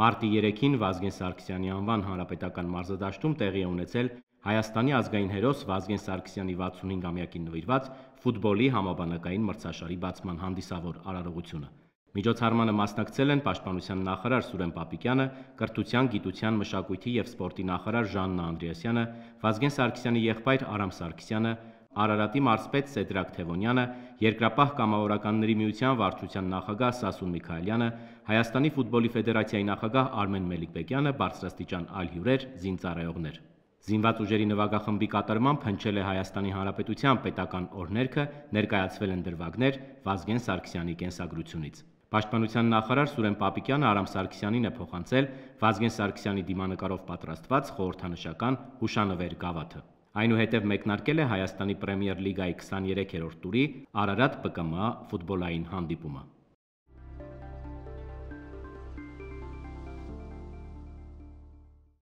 Մարտի 3-ին Վազգեն Սարգսյանի անվան հանրապետական մարզադաշտում տեղի է ունեցել Հայաստանի ազգային հերոս Վազգեն Սարգսյանի 65-ամյակին նվիրված ֆուտբոլի համաբանակային մրցաշարի բացման հանդիսավոր արարողությունը։ Միջոցառմանը մասնակցել են Պաշտպանության նախարար Սուրեն Պապիկյանը, Կրթության, Գիտության, Մշակույթի եւ Սպորտի նախարար Ժաննա Անդրեասյանը, Վազգեն Սարգսյանի եղբայր Արամ Սարգսյանը, Արարատի մարզպետ Սեդրակ Թևոնյանը, Երկրապահ կամավորականների միության վարչության նախագահ Սասուն Միքայելյանը, Հայաստանի ֆուտբոլի ֆեդերացիայի նախագահ Արմեն Մելիքբեկյանը բարձրաստիճան այլ հյուրեր, զինծառայողներ։ Զինված ուժերի նվագախմբի կատարմամբ հնչել է Հայաստանի Հանրապետության պետական օրհներքը, ներկայացվել են դրվագներ Վազգեն Սարգսյանի կենսագրությունից։ Պաշտպանության նախարար Սուրեն Պապիկյանը Արամ Սարգսյանին է փոխանցել Վազգեն Սարգսյանի դիմանկարով պատրաստված խորհրդանշական հուշանվեր գավաթը։ Այնուհետև մեկնարկել է Հայաստանի Պրեմիեր լիգայի 23-րդ տուրի Արարատ ԲԿՄ ֆուտբոլային հանդիպումը։